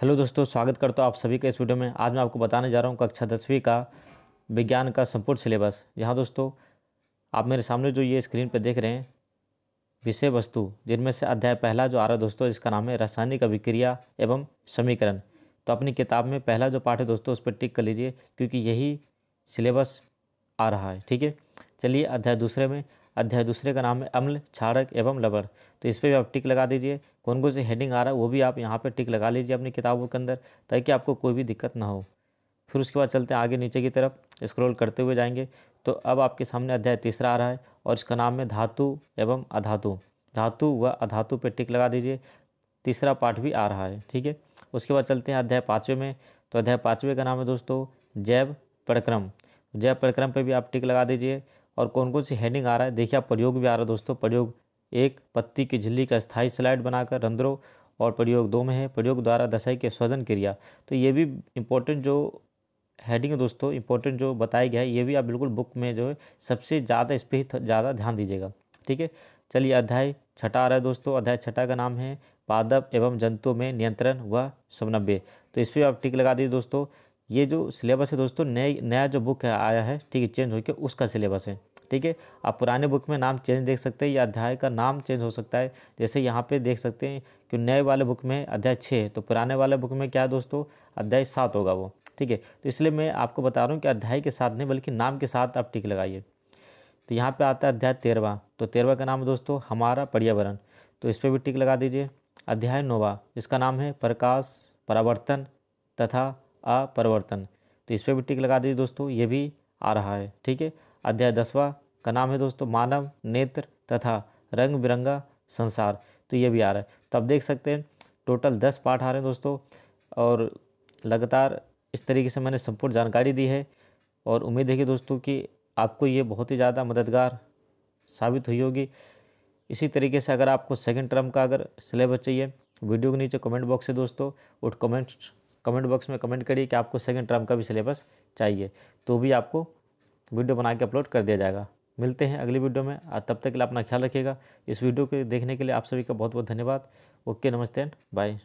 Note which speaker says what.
Speaker 1: hello दोस्तों स्वागत करता हूँ आप सभी का इस वीडियो में आज मैं आपको बताने जा रहा हूँ कक्षा दसवीं का विज्ञान का संपूर्ण सिलेबस यहाँ दोस्तों आप मेरे सामने जो ये स्क्रीन पर देख रहे हैं विषय वस्तु जिनमें से अध्याय पहला जो आ रहा है दोस्तों इसका नाम है रासायनिक अभिक्रिया एवं समीकरण तो अपनी किताब में पहला जो पाठ है दोस्तों उस पर टिक कर लीजिए क्योंकि यही सिलेबस आ रहा है ठीक है चलिए अध्याय दूसरे में अध्याय दूसरे का नाम है अम्ल क्षारक एवं लबर तो इस पर भी आप टिक लगा दीजिए कौन कौन से हेडिंग आ रहा है वो भी आप यहाँ पर टिक लगा लीजिए अपनी किताबों के अंदर ताकि आपको कोई भी दिक्कत ना हो फिर उसके बाद चलते हैं आगे नीचे की तरफ स्क्रॉल करते हुए जाएंगे तो अब आपके सामने अध्याय तीसरा आ रहा है और इसका नाम है धातु एवं अधातु धातु व अधातु पर टिक लगा दीजिए तीसरा पाठ भी आ रहा है ठीक है उसके बाद चलते हैं अध्याय पाँचवें में तो अध्याय पाँचवें का नाम है दोस्तों जैव प्रक्रम जैव प्रक्रम पर भी आप टिक लगा दीजिए और कौन कौन सी हेडिंग आ रहा है देखिए आप प्रयोग भी आ रहा है दोस्तों प्रयोग एक पत्ती की झिल्ली का स्थायी स्लाइड बनाकर रंध्रो और प्रयोग दो में है प्रयोग द्वारा दशाई के स्वजन क्रिया तो ये भी इम्पोर्टेंट जो हेडिंग दोस्तों इम्पोर्टेंट जो बताया गया है ये भी आप बिल्कुल बुक में जो है सबसे ज़्यादा इस पर ज़्यादा ध्यान दीजिएगा ठीक है चलिए अध्याय छठा आ रहा है दोस्तों अध्याय छठा का नाम है पादप एवं जंतु में नियंत्रण व समन्वय तो इस पर आप टिक लगा दीजिए दोस्तों ये जो सिलेबस है दोस्तों नए नया जो बुक आया है ठीक है चेंज होकर उसका सिलेबस है ठीक है आप पुराने बुक में नाम चेंज देख सकते हैं या अध्याय का नाम चेंज हो सकता है जैसे यहाँ पे देख सकते हैं कि नए वाले बुक में अध्याय छः है तो पुराने वाले बुक में क्या है दोस्तों अध्याय सात होगा वो ठीक है तो इसलिए मैं आपको बता रहा हूँ कि अध्याय के साथ नहीं बल्कि नाम के साथ आप टिक लगाइए तो यहाँ पर आता है अध्याय तेरवा तो तेरवा का नाम है दोस्तों हमारा पर्यावरण तो इस पर भी टिक लगा दीजिए अध्याय नोवा इसका नाम है प्रकाश परावर्तन तथा अपरिवर्तन तो इस पर भी टिक लगा दीजिए दोस्तों ये भी आ रहा है ठीक है अध्याय दसवा का नाम है दोस्तों मानव नेत्र तथा रंग बिरंगा संसार तो ये भी आ रहा है तो आप देख सकते हैं टोटल दस पाठ आ रहे हैं दोस्तों और लगातार इस तरीके से मैंने संपूर्ण जानकारी दी है और उम्मीद है कि दोस्तों कि आपको ये बहुत ही ज़्यादा मददगार साबित हुई होगी इसी तरीके से अगर आपको सेकंड टर्म का अगर सिलेबस चाहिए वीडियो के नीचे कमेंट बॉक्स है दोस्तों और कमेंट कमेंट बॉक्स में कमेंट करिए कि आपको सेकंड टर्म का भी सिलेबस चाहिए तो भी आपको वीडियो बना के अपलोड कर दिया जाएगा मिलते हैं अगली वीडियो में तब तक के लिए अपना ख्याल रखिएगा इस वीडियो को देखने के लिए आप सभी का बहुत बहुत धन्यवाद ओके नमस्ते एंड बाय